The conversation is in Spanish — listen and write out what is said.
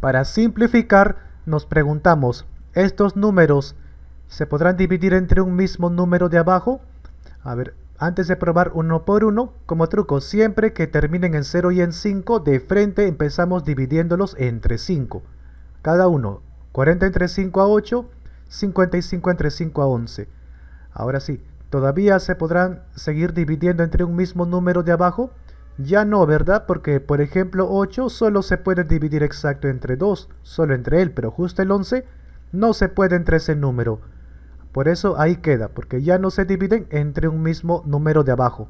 Para simplificar, nos preguntamos, ¿estos números se podrán dividir entre un mismo número de abajo? A ver, antes de probar uno por uno, como truco, siempre que terminen en 0 y en 5, de frente empezamos dividiéndolos entre 5. Cada uno, 40 entre 5 a 8, 55 entre 5 a 11. Ahora sí, ¿todavía se podrán seguir dividiendo entre un mismo número de abajo? Ya no, ¿verdad? Porque, por ejemplo, 8 solo se puede dividir exacto entre 2, solo entre él, pero justo el 11 no se puede entre ese número. Por eso ahí queda, porque ya no se dividen entre un mismo número de abajo.